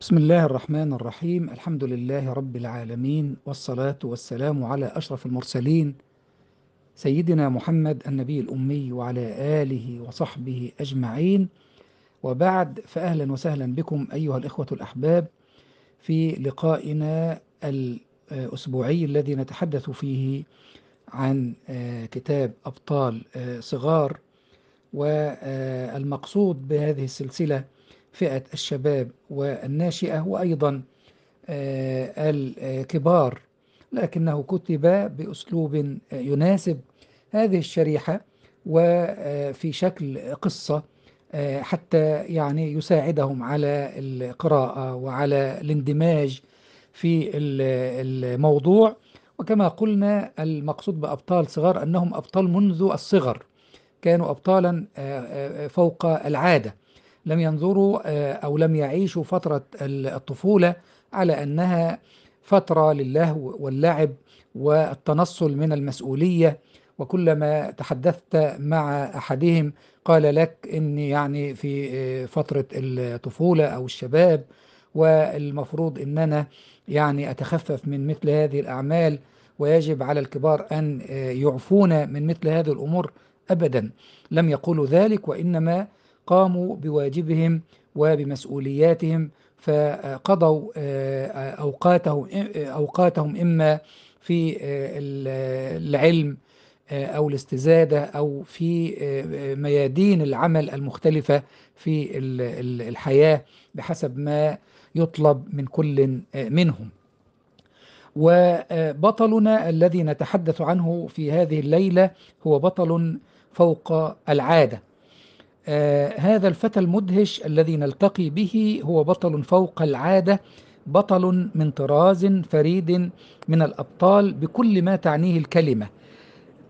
بسم الله الرحمن الرحيم الحمد لله رب العالمين والصلاة والسلام على أشرف المرسلين سيدنا محمد النبي الأمي وعلى آله وصحبه أجمعين وبعد فأهلا وسهلا بكم أيها الإخوة الأحباب في لقائنا الأسبوعي الذي نتحدث فيه عن آه، كتاب أبطال آه، صغار والمقصود بهذه السلسلة فئة الشباب والناشئة وأيضا آه، الكبار لكنه كتب بأسلوب يناسب هذه الشريحة وفي آه، شكل قصة آه، حتى يعني يساعدهم على القراءة وعلى الاندماج في الموضوع وكما قلنا المقصود بأبطال صغار أنهم أبطال منذ الصغر كانوا أبطالا فوق العادة لم ينظروا آه، أو لم يعيشوا فترة الطفولة على أنها فترة للهو واللعب والتنصل من المسؤولية وكلما تحدثت مع أحدهم قال لك إني يعني في آه، فترة الطفولة أو الشباب والمفروض إن أنا يعني أتخفف من مثل هذه الأعمال ويجب على الكبار أن آه، يعفون من مثل هذه الأمور أبدا لم يقولوا ذلك وإنما قاموا بواجبهم وبمسؤولياتهم فقضوا آه، أوقاتهم, أوقاتهم إما في آه، العلم آه، أو الاستزادة أو في ميادين العمل المختلفة في الحياة بحسب ما يطلب من كل منهم وبطلنا الذي نتحدث عنه في هذه الليلة هو بطل فوق العادة آه هذا الفتى المدهش الذي نلتقي به هو بطل فوق العاده بطل من طراز فريد من الابطال بكل ما تعنيه الكلمه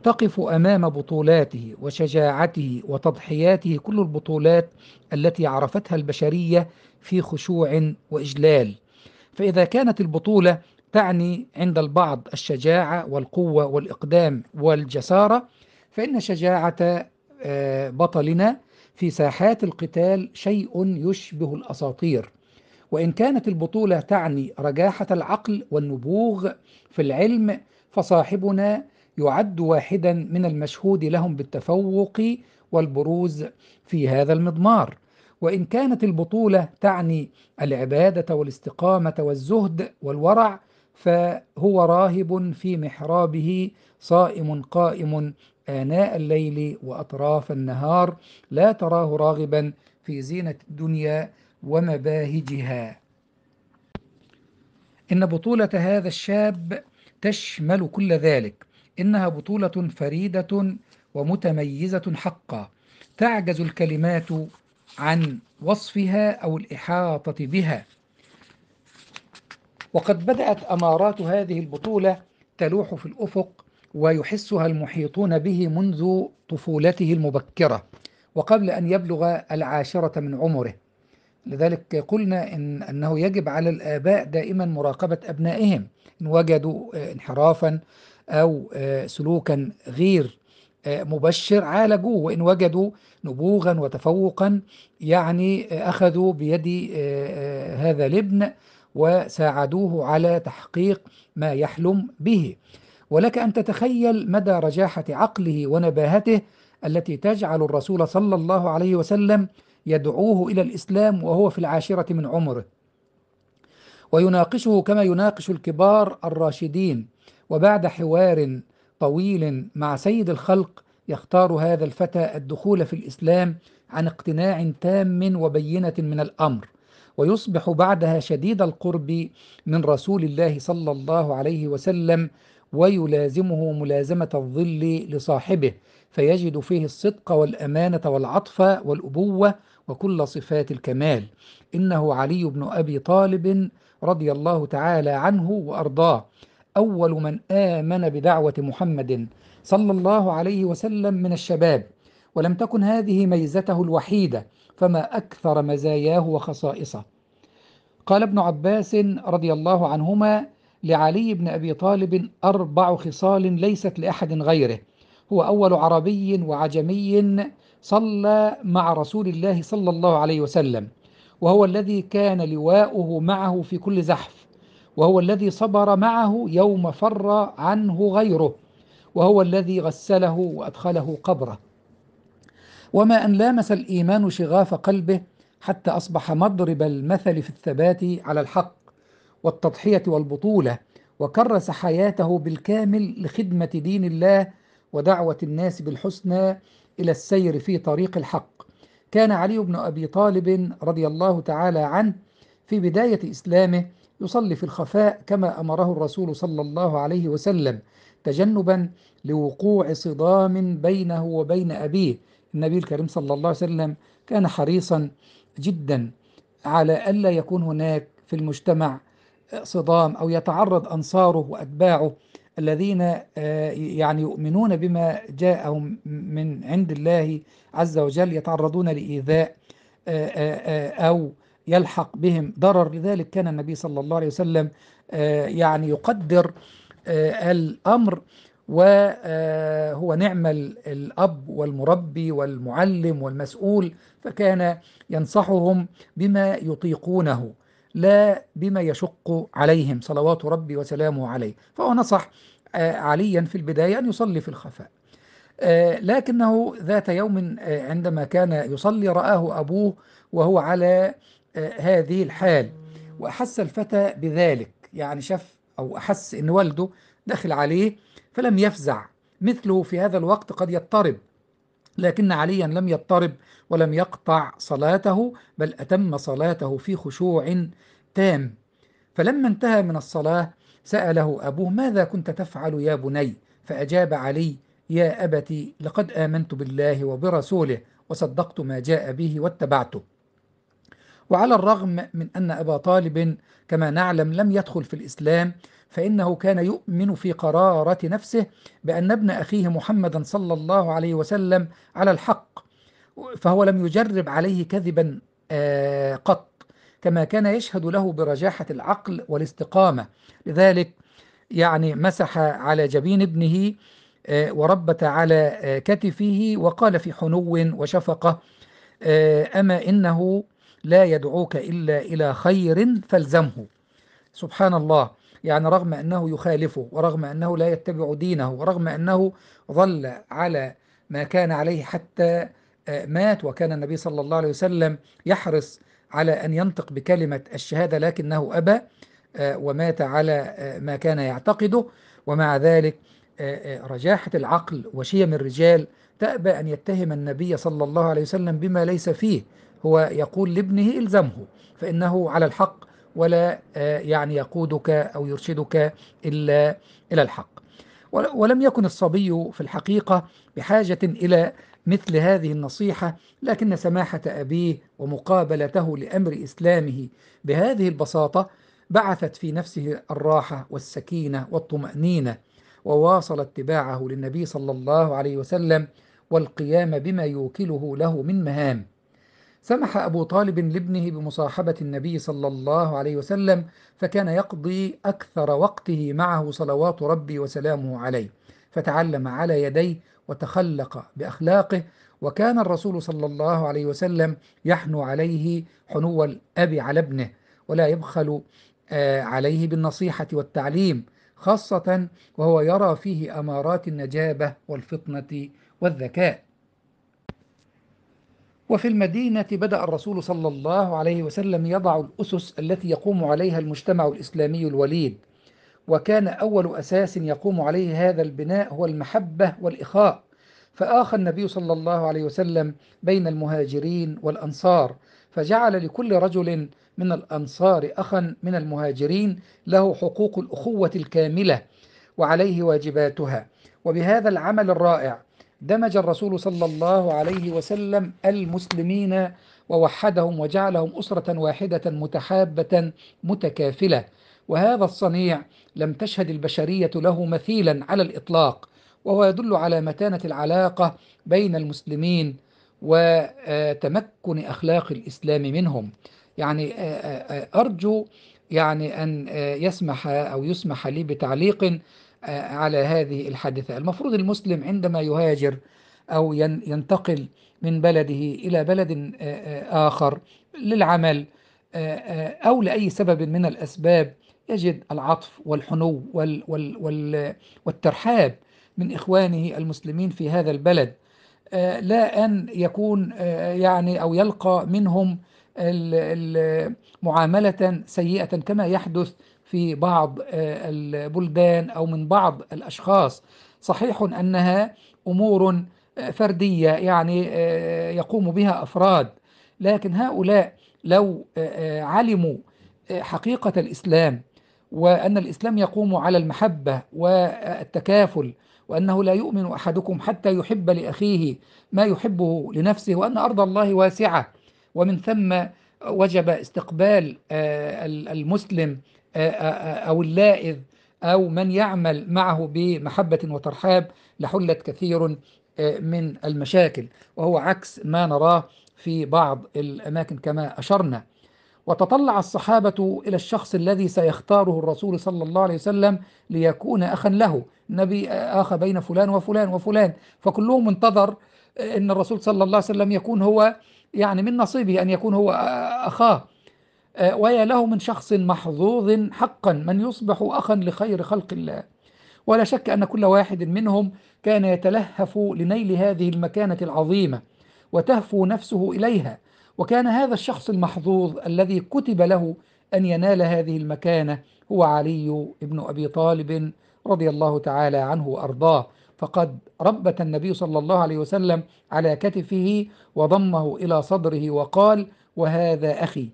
تقف امام بطولاته وشجاعته وتضحياته كل البطولات التي عرفتها البشريه في خشوع واجلال فاذا كانت البطوله تعني عند البعض الشجاعه والقوه والاقدام والجساره فان شجاعه آه، بطلنا في ساحات القتال شيء يشبه الأساطير وإن كانت البطولة تعني رجاحة العقل والنبوغ في العلم فصاحبنا يعد واحدا من المشهود لهم بالتفوق والبروز في هذا المضمار وإن كانت البطولة تعني العبادة والاستقامة والزهد والورع فهو راهب في محرابه صائم قائم آناء الليل وأطراف النهار لا تراه راغبا في زينة الدنيا ومباهجها إن بطولة هذا الشاب تشمل كل ذلك إنها بطولة فريدة ومتميزة حقا تعجز الكلمات عن وصفها أو الإحاطة بها وقد بدأت أمارات هذه البطولة تلوح في الأفق ويحسها المحيطون به منذ طفولته المبكرة وقبل أن يبلغ العاشرة من عمره لذلك قلنا إن أنه يجب على الآباء دائما مراقبة أبنائهم إن وجدوا آه، انحرافا أو آه، سلوكا غير آه، مبشر عالجوه وإن وجدوا نبوغا وتفوقا يعني أخذوا بيد هذا الابن وساعدوه على تحقيق ما يحلم به ولك أن تتخيل مدى رجاحة عقله ونباهته التي تجعل الرسول صلى الله عليه وسلم يدعوه إلى الإسلام وهو في العاشرة من عمره ويناقشه كما يناقش الكبار الراشدين وبعد حوار طويل مع سيد الخلق يختار هذا الفتى الدخول في الإسلام عن اقتناع تام وبينة من الأمر ويصبح بعدها شديد القرب من رسول الله صلى الله عليه وسلم ويلازمه ملازمة الظل لصاحبه فيجد فيه الصدق والأمانة والعطف والأبوة وكل صفات الكمال إنه علي بن أبي طالب رضي الله تعالى عنه وأرضاه أول من آمن بدعوة محمد صلى الله عليه وسلم من الشباب ولم تكن هذه ميزته الوحيدة فما أكثر مزاياه وخصائصه قال ابن عباس رضي الله عنهما لعلي بن أبي طالب أربع خصال ليست لأحد غيره هو أول عربي وعجمي صلى مع رسول الله صلى الله عليه وسلم وهو الذي كان لواؤه معه في كل زحف وهو الذي صبر معه يوم فر عنه غيره وهو الذي غسله وأدخله قبره وما أن لامس الإيمان شغاف قلبه حتى أصبح مضرب المثل في الثبات على الحق والتضحية والبطولة وكرس حياته بالكامل لخدمة دين الله ودعوة الناس بالحسنى إلى السير في طريق الحق كان علي بن أبي طالب رضي الله تعالى عنه في بداية إسلامه يصلي في الخفاء كما أمره الرسول صلى الله عليه وسلم تجنبا لوقوع صدام بينه وبين أبيه النبي الكريم صلى الله عليه وسلم كان حريصا جدا على ألا يكون هناك في المجتمع صدام أو يتعرض أنصاره وأتباعه الذين آه، يعني يؤمنون بما جاءهم من عند الله عز وجل يتعرضون لإيذاء آه، آه، أو يلحق بهم ضرر لذلك كان النبي صلى الله عليه وسلم يعني يقدر الأمر وهو نعم الأب والمربي والمعلم والمسؤول فكان ينصحهم بما يطيقونه لا بما يشق عليهم صلوات ربي وسلامه عليه فهو نصح آه، عليا في البداية أن يصلي في الخفاء آه، لكنه ذات يوم آه، عندما كان يصلي رآه أبوه وهو على هذه الحال وأحس الفتى بذلك يعني شاف أو أحس أن والده دخل عليه فلم يفزع مثله في هذا الوقت قد يضطرب لكن عليا لم يضطرب ولم يقطع صلاته بل أتم صلاته في خشوع تام فلما انتهى من الصلاة سأله أبوه ماذا كنت تفعل يا بني فأجاب علي يا أبتي لقد آمنت بالله وبرسوله وصدقت ما جاء به واتبعته وعلى الرغم من أن أبا طالب كما نعلم لم يدخل في الإسلام فإنه كان يؤمن في قرارة نفسه بأن ابن أخيه محمدا صلى الله عليه وسلم على الحق فهو لم يجرب عليه كذبا آه، قط كما كان يشهد له برجاحة العقل والاستقامة لذلك يعني مسح على جبين ابنه آه، وربت على آه، كتفه وقال في حنو وشفقة أما إنه لا يدعوك إلا إلى خير فالزمه سبحان الله يعني رغم أنه يخالفه ورغم أنه لا يتبع دينه ورغم أنه ظل على ما كان عليه حتى آه، مات وكان النبي صلى الله عليه وسلم يحرص على أن ينطق بكلمة الشهادة لكنه أبى آه، ومات على آه، ما كان يعتقده ومع ذلك رجاحة العقل وشيم الرجال تأبى أن يتهم النبي صلى الله عليه وسلم بما ليس فيه هو يقول لابنه إلزمه فإنه على الحق ولا آه، يعني يقودك أو يرشدك إلا إلى الحق ولم يكن الصبي في الحقيقة بحاجة إلى مثل هذه النصيحة لكن سماحة أبيه ومقابلته لأمر إسلامه بهذه البساطة بعثت في نفسه الراحة والسكينة والطمأنينة وواصل اتباعه للنبي صلى الله عليه وسلم والقيام بما يوكله له من مهام سمح أبو طالب لابنه بمصاحبة النبي صلى الله عليه وسلم فكان يقضي أكثر وقته معه صلوات ربي وسلامه عليه فتعلم على يديه وتخلق بأخلاقه وكان الرسول صلى الله عليه وسلم يحنو عليه حنو الأب على ابنه ولا يبخل آه، عليه بالنصيحة والتعليم خاصة وهو يرى فيه أمارات النجابة والفطنة والذكاء وفي المدينة بدأ الرسول صلى الله عليه وسلم يضع الأسس التي يقوم عليها المجتمع الإسلامي الوليد وكان أول أساس يقوم عليه هذا البناء هو المحبة والإخاء فآخى النبي صلى الله عليه وسلم بين المهاجرين والأنصار فجعل لكل رجل من الأنصار أخا من المهاجرين له حقوق الأخوة الكاملة وعليه واجباتها وبهذا العمل الرائع دمج الرسول صلى الله عليه وسلم المسلمين ووحدهم وجعلهم أسرة واحدة متحابة متكافلة وهذا الصنيع لم تشهد البشرية له مثيلا على الإطلاق وهو يدل على متانة العلاقة بين المسلمين وتمكن أخلاق الإسلام منهم يعني آه، آه، آه، أرجو يعني أن يسمح أو يسمح لي بتعليق آه، على هذه الحادثة المفروض المسلم عندما يهاجر أو ينتقل من بلده إلى بلد آه، آه، آخر للعمل أو لأي سبب من الأسباب يجد العطف والحنو والترحاب من إخوانه المسلمين في هذا البلد لا أن يكون يعني أو يلقى منهم معاملة سيئة كما يحدث في بعض آه، البلدان أو من بعض الأشخاص صحيح أنها أمور آه، فردية يعني آه، يقوم بها أفراد لكن هؤلاء لو علموا حقيقة الإسلام وأن الإسلام يقوم على المحبة والتكافل وأنه لا يؤمن أحدكم حتى يحب لأخيه ما يحبه لنفسه وأن أرض الله واسعة ومن ثم وجب استقبال المسلم أو اللائذ أو من يعمل معه بمحبة وترحاب لحلت كثير من المشاكل وهو عكس ما نراه في بعض الأماكن كما أشرنا وتطلع الصحابة إلى الشخص الذي سيختاره الرسول صلى الله عليه وسلم ليكون أخا له نبي أخ بين فلان وفلان وفلان فكلهم انتظر أن الرسول صلى الله عليه وسلم يكون هو يعني من نصيبه أن يكون هو أخاه آه، ويا له من شخص محظوظ حقا من يصبح أخا لخير خلق الله ولا شك أن كل واحد منهم كان يتلهف لنيل هذه المكانة العظيمة وتهفو نفسه إليها وكان هذا الشخص المحظوظ الذي كتب له أن ينال هذه المكانة هو علي بن أبي طالب رضي الله تعالى عنه وأرضاه فقد ربت النبي صلى الله عليه وسلم على كتفه وضمه إلى صدره وقال وهذا أخي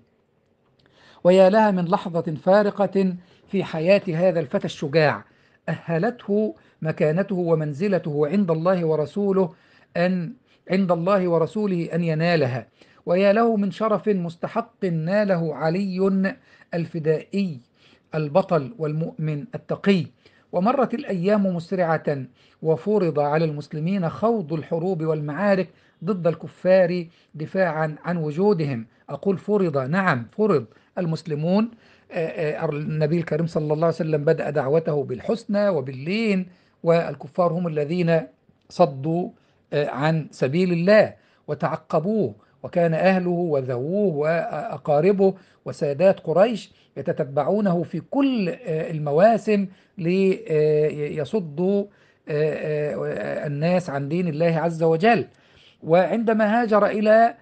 ويا لها من لحظة فارقة في حياة هذا الفتى الشجاع أهلته مكانته ومنزلته عند الله ورسوله أن عند الله ورسوله أن ينالها ويا له من شرف مستحق ناله علي الفدائي البطل والمؤمن التقي ومرت الأيام مسرعة وفرض على المسلمين خوض الحروب والمعارك ضد الكفار دفاعا عن وجودهم أقول فرض نعم فرض المسلمون آه، آه، النبي الكريم صلى الله عليه وسلم بدأ دعوته بالحسنى وباللين والكفار هم الذين صدوا آه، عن سبيل الله وتعقبوه وكان أهله وذووه وأقاربه وسادات قريش يتتبعونه في كل المواسم ليصدوا الناس عن دين الله عز وجل وعندما هاجر إلى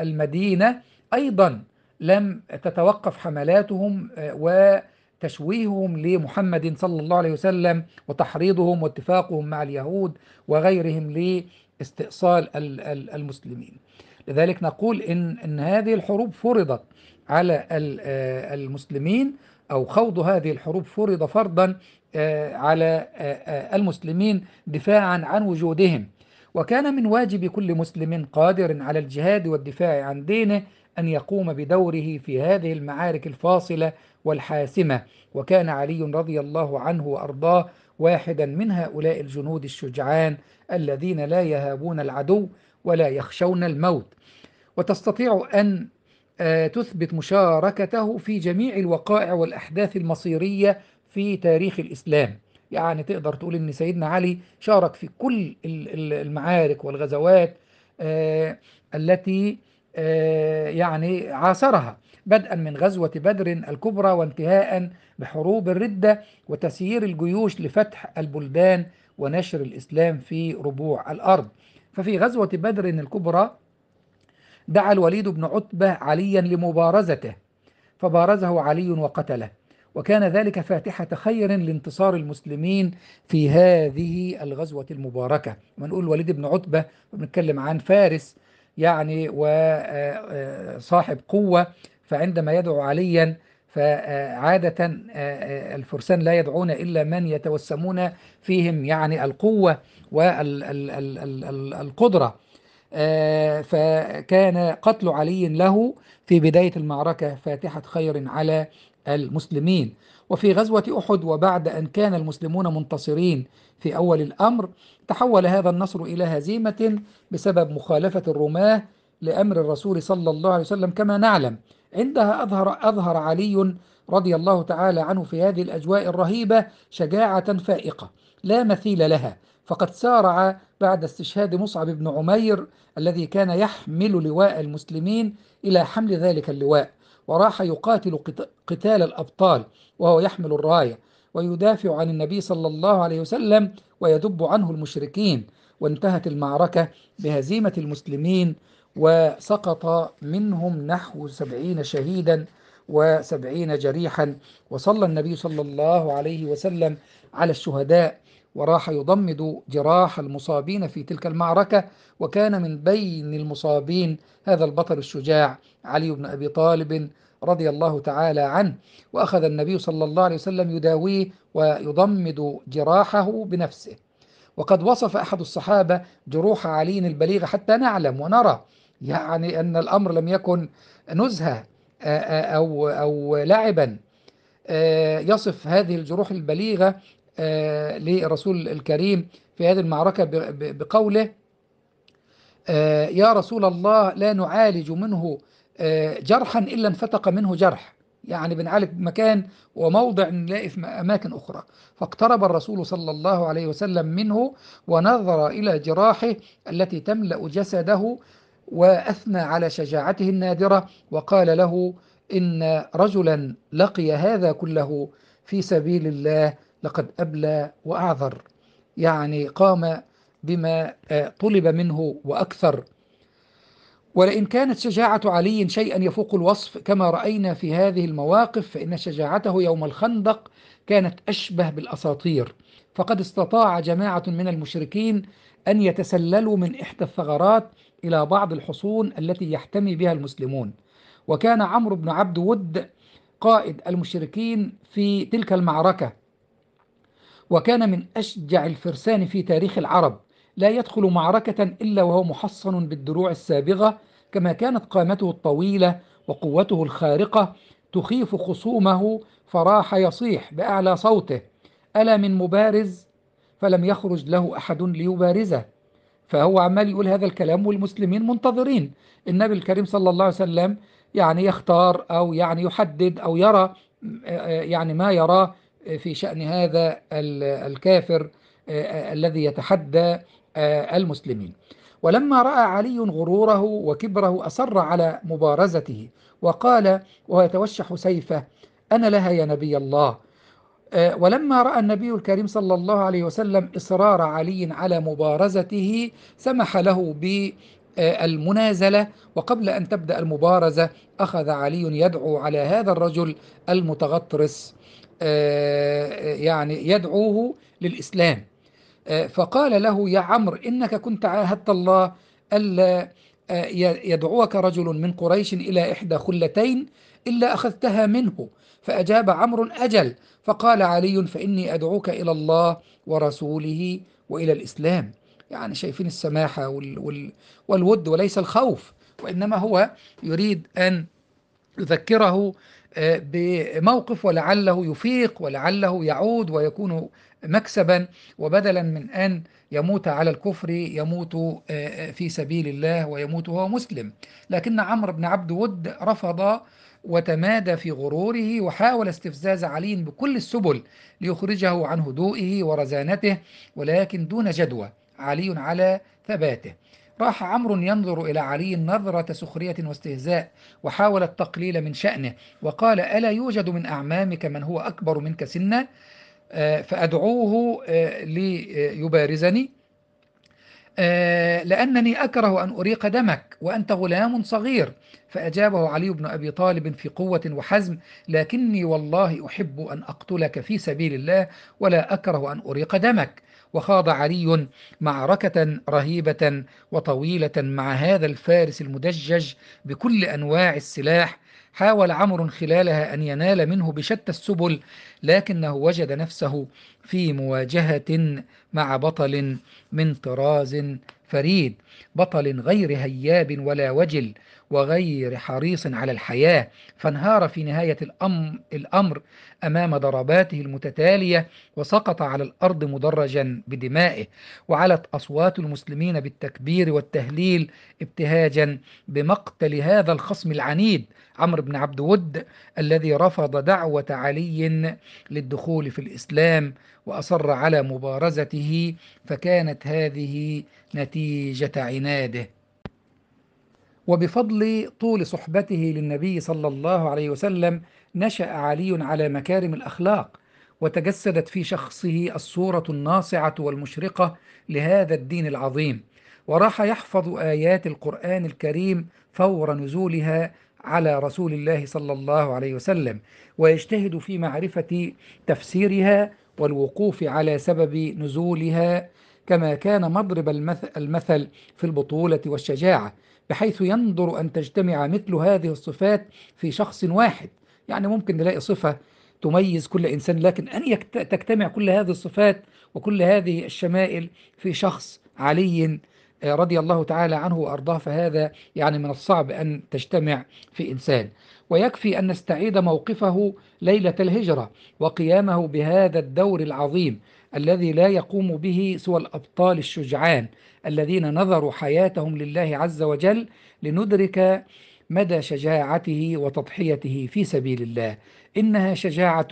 المدينة أيضا لم تتوقف حملاتهم آه، وتشويههم لمحمد صلى الله عليه وسلم وتحريضهم واتفاقهم مع اليهود وغيرهم لاستئصال المسلمين لذلك نقول إن, إن هذه الحروب فرضت على آه، المسلمين أو خوض هذه الحروب فرض فرضا آه، على المسلمين دفاعا عن وجودهم وكان من واجب كل مسلم قادر على الجهاد والدفاع عن دينه أن يقوم بدوره في هذه المعارك الفاصلة والحاسمة وكان علي رضي الله عنه وأرضاه واحدا من هؤلاء الجنود الشجعان الذين لا يهابون العدو ولا يخشون الموت وتستطيع أن آه، تثبت مشاركته في جميع الوقائع والأحداث المصيرية في تاريخ الإسلام يعني تقدر تقول أن سيدنا علي شارك في كل المعارك والغزوات آه، التي آه، يعني عاصرها بدءا من غزوة بدر الكبرى وانتهاء بحروب الردة وتسيير الجيوش لفتح البلدان ونشر الإسلام في ربوع الأرض ففي غزوة بدر الكبرى دعا الوليد بن عتبة عليا لمبارزته فبارزه علي وقتله وكان ذلك فاتحة خير لانتصار المسلمين في هذه الغزوة المباركة ونقول الوليد بن عتبة بنتكلم عن فارس يعني وصاحب آه، آه، قوة فعندما يدعو عليا فعادة آه، الفرسان لا يدعون إلا من يتوسمون فيهم يعني القوة والقدرة فكان قتل علي له في بداية المعركة فاتحة خير على المسلمين وفي غزوة أحد وبعد أن كان المسلمون منتصرين في أول الأمر تحول هذا النصر إلى هزيمة بسبب مخالفة الرماة لأمر الرسول صلى الله عليه وسلم كما نعلم عندها أظهر, أظهر علي رضي الله تعالى عنه في هذه الأجواء الرهيبة شجاعة فائقة لا مثيل لها فقد سارع بعد استشهاد مصعب بن عمير الذي كان يحمل لواء المسلمين إلى حمل ذلك اللواء وراح يقاتل قتال الأبطال وهو يحمل الراية ويدافع عن النبي صلى الله عليه وسلم ويدب عنه المشركين وانتهت المعركة بهزيمة المسلمين وسقط منهم نحو سبعين شهيدا وسبعين جريحا وصلى النبي صلى الله عليه وسلم على الشهداء وراح يضمد جراح المصابين في تلك المعركة وكان من بين المصابين هذا البطل الشجاع علي بن أبي طالب رضي الله تعالى عنه وأخذ النبي صلى الله عليه وسلم يداويه ويضمد جراحه بنفسه وقد وصف أحد الصحابة جروح علي البليغة حتى نعلم ونرى يعني أن الأمر لم يكن نزهة أو, أو لعبا يصف هذه الجروح البليغة لرسول الكريم في هذه المعركة بقوله يا رسول الله لا نعالج منه آه، جرحا إلا انفتق منه جرح يعني بنعالج مكان وموضع نلاقي في أماكن أخرى فاقترب الرسول صلى الله عليه وسلم منه ونظر إلى جراحه التي تملأ جسده وأثنى على شجاعته النادرة وقال له إن رجلا لقي هذا كله في سبيل الله لقد أبلى وأعذر يعني قام بما آه، طلب منه وأكثر ولئن كانت شجاعة علي شيئا يفوق الوصف كما رأينا في هذه المواقف فإن شجاعته يوم الخندق كانت أشبه بالأساطير فقد استطاع جماعة من المشركين أن يتسللوا من إحدى الثغرات إلى بعض الحصون التي يحتمي بها المسلمون وكان عمرو بن عبد ود قائد المشركين في تلك المعركة وكان من أشجع الفرسان في تاريخ العرب لا يدخل معركة إلا وهو محصن بالدروع السابغة كما كانت قامته الطويلة وقوته الخارقة تخيف خصومه فراح يصيح بأعلى صوته ألا من مبارز فلم يخرج له أحد ليبارزه فهو عمال يقول هذا الكلام والمسلمين منتظرين النبي الكريم صلى الله عليه وسلم يعني يختار أو يعني يحدد أو يرى يعني ما يراه في شأن هذا الكافر آه، آه، الذي يتحدى آه، المسلمين ولما رأى علي غروره وكبره أصر على مبارزته وقال ويتوشح سيفه أنا لها يا نبي الله آه، ولما رأى النبي الكريم صلى الله عليه وسلم إصرار علي على مبارزته سمح له بالمنازله وقبل أن تبدأ المبارزة أخذ علي يدعو على هذا الرجل المتغطرس آه، يعني يدعوه للإسلام آه، فقال له يا عمرو إنك كنت عاهدت الله ألا آه، يدعوك رجل من قريش إلى إحدى خلتين إلا أخذتها منه فأجاب عمرو أجل فقال علي فإني أدعوك إلى الله ورسوله وإلى الإسلام يعني شايفين السماحة والود وليس الخوف وإنما هو يريد أن يذكره آه، بموقف ولعله يفيق ولعله يعود ويكون مكسبا وبدلا من أن يموت على الكفر يموت آه، آه، في سبيل الله ويموت وهو مسلم لكن عمرو بن عبد ود رفض وتمادى في غروره وحاول استفزاز علي بكل السبل ليخرجه عن هدوئه ورزانته ولكن دون جدوى علي على ثباته راح عمرو ينظر إلى علي نظرة سخرية واستهزاء وحاول التقليل من شأنه وقال ألا يوجد من أعمامك من هو أكبر منك سنا آه، فأدعوه آه، ليبارزني آه، لأنني أكره أن أريق دمك وأنت غلام صغير فأجابه علي بن أبي طالب في قوة وحزم لكني والله أحب أن أقتلك في سبيل الله ولا أكره أن أريق دمك وخاض علي معركة رهيبة وطويلة مع هذا الفارس المدجج بكل أنواع السلاح حاول عمرو خلالها أن ينال منه بشتى السبل لكنه وجد نفسه في مواجهة مع بطل من طراز فريد بطل غير هياب ولا وجل وغير حريص على الحياة فانهار في نهاية الأمر أمام ضرباته المتتالية وسقط على الأرض مدرجا بدمائه وعلت أصوات المسلمين بالتكبير والتهليل ابتهاجا بمقتل هذا الخصم العنيد عمرو بن عبد ود الذي رفض دعوة علي للدخول في الإسلام وأصر على مبارزته فكانت هذه نتيجة وعناده وبفضل طول صحبته للنبي صلى الله عليه وسلم نشأ علي على مكارم الأخلاق وتجسدت في شخصه الصورة الناصعة والمشرقة لهذا الدين العظيم وراح يحفظ آيات القرآن الكريم فور نزولها على رسول الله صلى الله عليه وسلم ويجتهد في معرفة تفسيرها والوقوف على سبب نزولها كما كان مضرب المثل في البطولة والشجاعة بحيث يندر أن تجتمع مثل هذه الصفات في شخص واحد يعني ممكن نلاقي صفة تميز كل إنسان لكن أن تجتمع كل هذه الصفات وكل هذه الشمائل في شخص علي آه، رضي الله تعالى عنه وأرضاه فهذا يعني من الصعب أن تجتمع في إنسان ويكفي أن نستعيد موقفه ليلة الهجرة وقيامه بهذا الدور العظيم الذي لا يقوم به سوى الأبطال الشجعان الذين نذروا حياتهم لله عز وجل لندرك مدى شجاعته وتضحيته في سبيل الله إنها شجاعة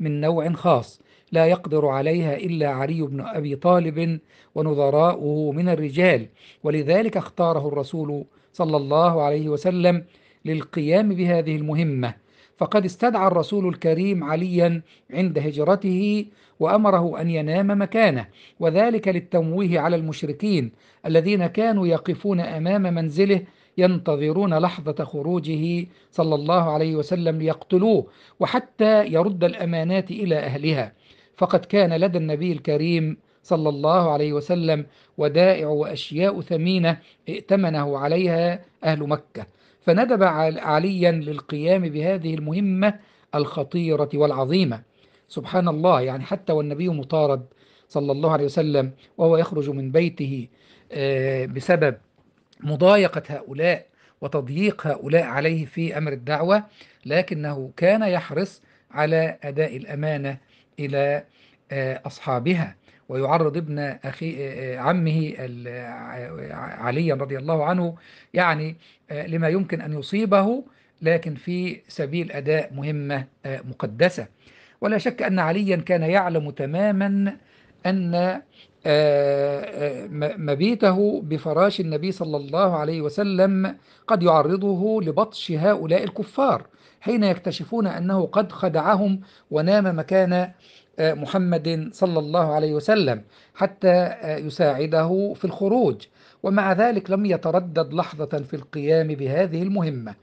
من نوع خاص لا يقدر عليها إلا علي بن أبي طالب ونظراؤه من الرجال ولذلك اختاره الرسول صلى الله عليه وسلم للقيام بهذه المهمة فقد استدعى الرسول الكريم عليا عند هجرته وأمره أن ينام مكانه وذلك للتمويه على المشركين الذين كانوا يقفون أمام منزله ينتظرون لحظة خروجه صلى الله عليه وسلم ليقتلوه وحتى يرد الأمانات إلى أهلها فقد كان لدى النبي الكريم صلى الله عليه وسلم ودائع وأشياء ثمينة ائتمنه عليها أهل مكة فندب عليا للقيام بهذه المهمة الخطيرة والعظيمة سبحان الله يعني حتى والنبي مطارد صلى الله عليه وسلم وهو يخرج من بيته آه، بسبب مضايقة هؤلاء وتضييق هؤلاء عليه في أمر الدعوة لكنه كان يحرص على أداء الأمانة إلى آه، أصحابها ويعرض ابن أخي آه، آه، عمه آه، عليا رضي الله عنه يعني لما يمكن أن يصيبه لكن في سبيل أداء مهمة مقدسة ولا شك أن عليا كان يعلم تماما أن مبيته بفراش النبي صلى الله عليه وسلم قد يعرضه لبطش هؤلاء الكفار حين يكتشفون أنه قد خدعهم ونام مكان آه، محمد صلى الله عليه وسلم حتى آه، يساعده في الخروج ومع ذلك لم يتردد لحظة في القيام بهذه المهمة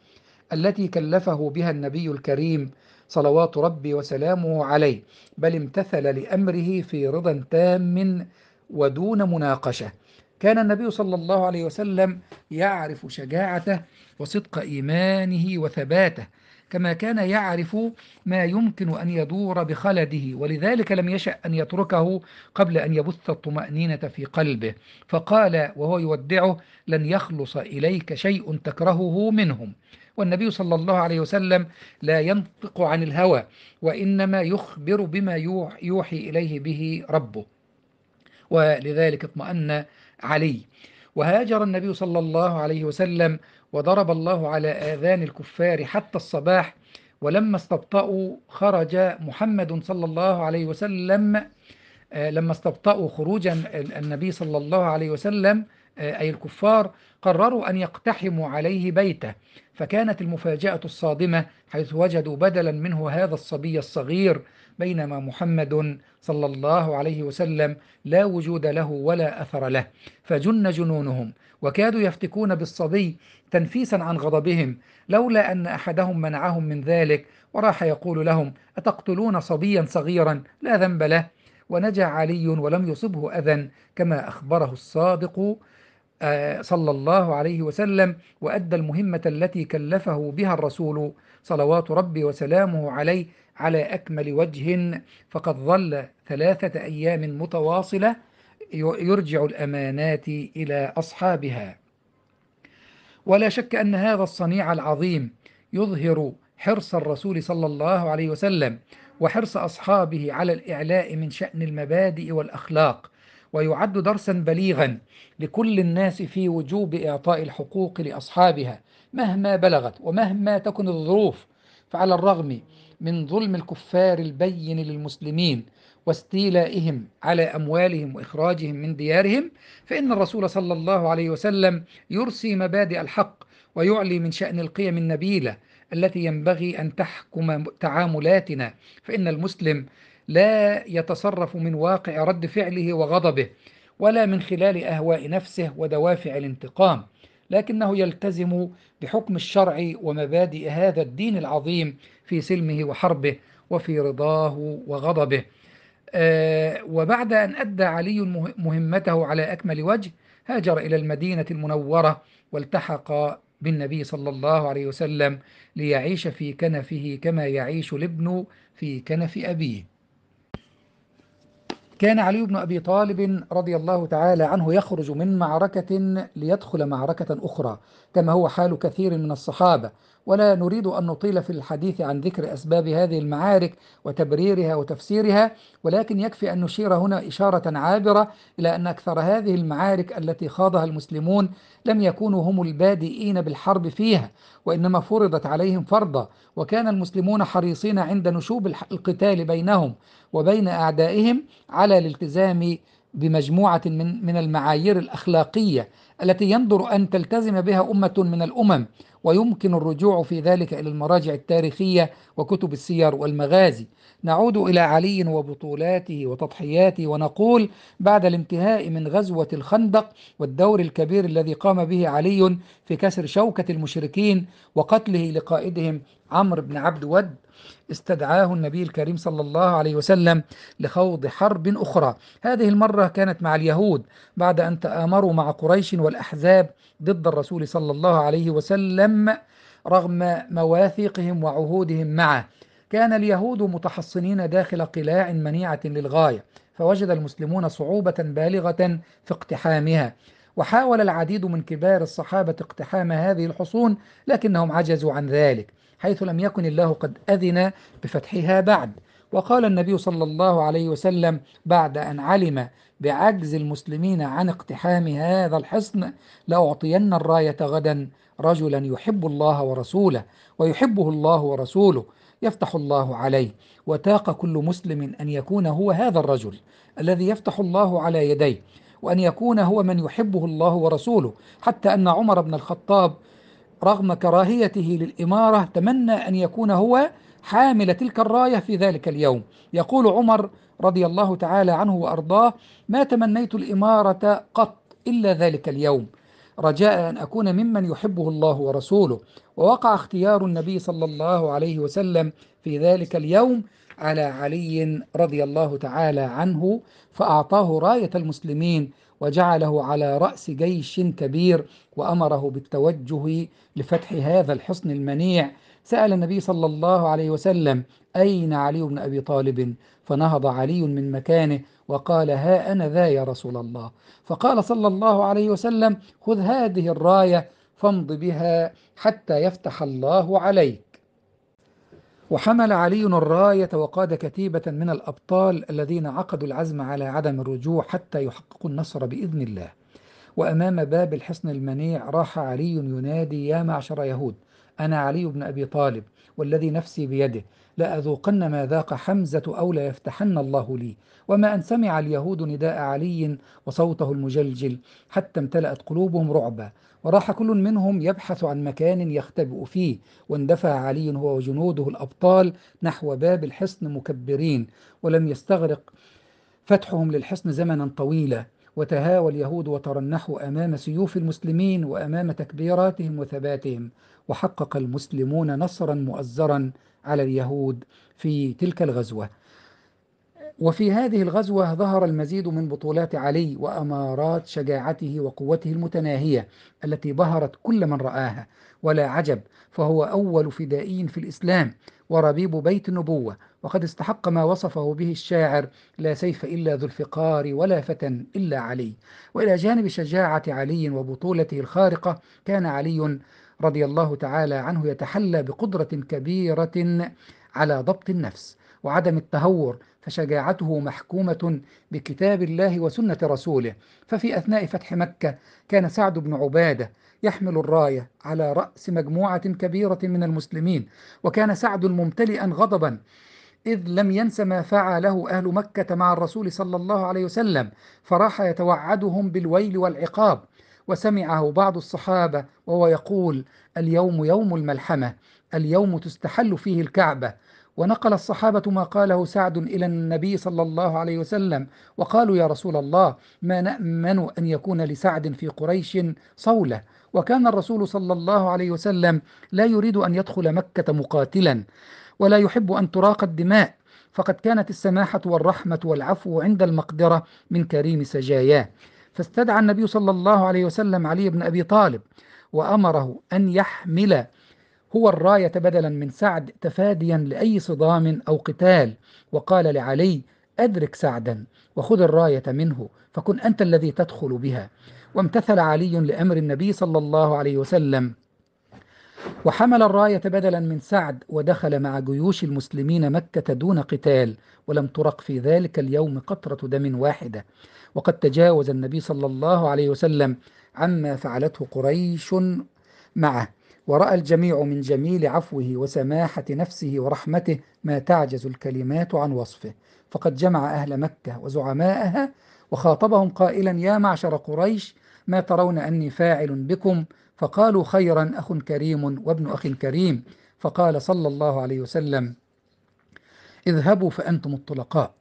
التي كلفه بها النبي الكريم صلوات ربي وسلامه عليه بل امتثل لأمره في رضا تام ودون مناقشة كان النبي صلى الله عليه وسلم يعرف شجاعته وصدق إيمانه وثباته كما كان يعرف ما يمكن أن يدور بخلده ولذلك لم يشأ أن يتركه قبل أن يبث الطمأنينة في قلبه فقال وهو يودعه لن يخلص إليك شيء تكرهه منهم والنبي صلى الله عليه وسلم لا ينطق عن الهوى وإنما يخبر بما يوحي إليه به ربه ولذلك اطمأن علي وهاجر النبي صلى الله عليه وسلم وضرب الله على آذان الكفار حتى الصباح ولما استبطأوا خرج محمد صلى الله عليه وسلم آه، لما استبطأوا خروج النبي صلى الله عليه وسلم آه، أي الكفار قرروا أن يقتحموا عليه بيته فكانت المفاجأة الصادمة حيث وجدوا بدلا منه هذا الصبي الصغير بينما محمد صلى الله عليه وسلم لا وجود له ولا أثر له فجن جنونهم وكادوا يفتكون بالصبي تنفيسا عن غضبهم لولا أن أحدهم منعهم من ذلك وراح يقول لهم أتقتلون صبيا صغيرا لا ذنب له ونجا علي ولم يصبه أذى كما أخبره الصادق آه، صلى الله عليه وسلم وأدى المهمة التي كلفه بها الرسول صلوات ربي وسلامه عليه على أكمل وجه فقد ظل ثلاثة أيام متواصلة يرجع الأمانات إلى أصحابها ولا شك أن هذا الصنيع العظيم يظهر حرص الرسول صلى الله عليه وسلم وحرص أصحابه على الإعلاء من شأن المبادئ والأخلاق ويعد درسا بليغا لكل الناس في وجوب إعطاء الحقوق لأصحابها مهما بلغت ومهما تكن الظروف فعلى الرغم من ظلم الكفار البين للمسلمين واستيلائهم على أموالهم وإخراجهم من ديارهم فإن الرسول صلى الله عليه وسلم يرسي مبادئ الحق ويعلي من شأن القيم النبيلة التي ينبغي أن تحكم تعاملاتنا فإن المسلم لا يتصرف من واقع رد فعله وغضبه ولا من خلال أهواء نفسه ودوافع الانتقام لكنه يلتزم بحكم الشرع ومبادئ هذا الدين العظيم في سلمه وحربه وفي رضاه وغضبه آه، وبعد أن أدى علي مهمته على أكمل وجه هاجر إلى المدينة المنورة والتحق بالنبي صلى الله عليه وسلم ليعيش في كنفه كما يعيش الابن في كنف أبيه كان علي بن أبي طالب رضي الله تعالى عنه يخرج من معركة ليدخل معركة أخرى كما هو حال كثير من الصحابة ولا نريد أن نطيل في الحديث عن ذكر أسباب هذه المعارك وتبريرها وتفسيرها ولكن يكفي أن نشير هنا إشارة عابرة إلى أن أكثر هذه المعارك التي خاضها المسلمون لم يكونوا هم البادئين بالحرب فيها وإنما فرضت عليهم فرضا وكان المسلمون حريصين عند نشوب القتال بينهم وبين أعدائهم على الالتزام بمجموعة من من المعايير الأخلاقية التي يندر أن تلتزم بها أمة من الأمم ويمكن الرجوع في ذلك إلى المراجع التاريخية وكتب السير والمغازي نعود إلى علي وبطولاته وتضحياته ونقول بعد الانتهاء من غزوة الخندق والدور الكبير الذي قام به علي في كسر شوكة المشركين وقتله لقائدهم عمرو بن عبد ود استدعاه النبي الكريم صلى الله عليه وسلم لخوض حرب أخرى هذه المرة كانت مع اليهود بعد أن تآمروا مع قريش والأحزاب ضد الرسول صلى الله عليه وسلم رغم مواثيقهم وعهودهم معه كان اليهود متحصنين داخل قلاع منيعة للغاية فوجد المسلمون صعوبة بالغة في اقتحامها وحاول العديد من كبار الصحابة اقتحام هذه الحصون لكنهم عجزوا عن ذلك حيث لم يكن الله قد أذن بفتحها بعد وقال النبي صلى الله عليه وسلم بعد أن علم بعجز المسلمين عن اقتحام هذا الحصن لأعطين الراية غدا رجلا يحب الله ورسوله ويحبه الله ورسوله يفتح الله عليه وتاق كل مسلم أن يكون هو هذا الرجل الذي يفتح الله على يديه وأن يكون هو من يحبه الله ورسوله حتى أن عمر بن الخطاب رغم كراهيته للإمارة تمنى أن يكون هو حامل تلك الراية في ذلك اليوم يقول عمر رضي الله تعالى عنه وأرضاه ما تمنيت الإمارة قط إلا ذلك اليوم رجاء أن أكون ممن يحبه الله ورسوله ووقع اختيار النبي صلى الله عليه وسلم في ذلك اليوم على علي رضي الله تعالى عنه فأعطاه راية المسلمين وجعله على رأس جيش كبير وأمره بالتوجه لفتح هذا الحصن المنيع سأل النبي صلى الله عليه وسلم أين علي بن أبي طالب فنهض علي من مكانه وقال ها أنا ذا يا رسول الله فقال صلى الله عليه وسلم خذ هذه الراية فامض بها حتى يفتح الله عليك وحمل علي الراية وقاد كتيبة من الأبطال الذين عقدوا العزم على عدم الرجوع حتى يحققوا النصر بإذن الله وأمام باب الحصن المنيع راح علي ينادي يا معشر يهود أنا علي بن أبي طالب والذي نفسي بيده لأذوقن ما ذاق حمزة أو لا يفتحن الله لي وما أن سمع اليهود نداء علي وصوته المجلجل حتى امتلأت قلوبهم رعبا وراح كل منهم يبحث عن مكان يختبئ فيه واندفع علي هو وجنوده الأبطال نحو باب الحصن مكبرين ولم يستغرق فتحهم للحصن زمنا طويلا وتهاوى اليهود وترنحوا أمام سيوف المسلمين وأمام تكبيراتهم وثباتهم وحقق المسلمون نصرا مؤزرا على اليهود في تلك الغزوة وفي هذه الغزوة ظهر المزيد من بطولات علي وأمارات شجاعته وقوته المتناهية التي بهرت كل من رآها ولا عجب فهو أول فدائي في الإسلام وربيب بيت النبوة وقد استحق ما وصفه به الشاعر لا سيف إلا ذو الفقار ولا فتى إلا علي وإلى جانب شجاعة علي وبطولته الخارقة كان علي رضي الله تعالى عنه يتحلى بقدرة كبيرة على ضبط النفس وعدم التهور فشجاعته محكومة بكتاب الله وسنة رسوله ففي أثناء فتح مكة كان سعد بن عبادة يحمل الراية على رأس مجموعة كبيرة من المسلمين وكان سعد ممتلئا غضبا إذ لم ينس ما فعله أهل مكة مع الرسول صلى الله عليه وسلم فراح يتوعدهم بالويل والعقاب وسمعه بعض الصحابة وهو يقول اليوم يوم الملحمة اليوم تستحل فيه الكعبة ونقل الصحابة ما قاله سعد إلى النبي صلى الله عليه وسلم وقالوا يا رسول الله ما نأمن أن يكون لسعد في قريش صولة وكان الرسول صلى الله عليه وسلم لا يريد أن يدخل مكة مقاتلا ولا يحب أن تراق الدماء فقد كانت السماحة والرحمة والعفو عند المقدرة من كريم سجاياه فاستدعى النبي صلى الله عليه وسلم علي بن أبي طالب وأمره أن يحمل هو الراية بدلا من سعد تفاديا لأي صدام أو قتال وقال لعلي أدرك سعدا وخذ الراية منه فكن أنت الذي تدخل بها وامتثل علي لأمر النبي صلى الله عليه وسلم وحمل الراية بدلا من سعد ودخل مع جيوش المسلمين مكة دون قتال ولم ترق في ذلك اليوم قطرة دم واحدة وقد تجاوز النبي صلى الله عليه وسلم عما فعلته قريش معه ورأى الجميع من جميل عفوه وسماحة نفسه ورحمته ما تعجز الكلمات عن وصفه فقد جمع أهل مكة وزعماءها وخاطبهم قائلا يا معشر قريش ما ترون أني فاعل بكم فقالوا خيرا أخ كريم وابن أخ كريم فقال صلى الله عليه وسلم اذهبوا فأنتم الطلقاء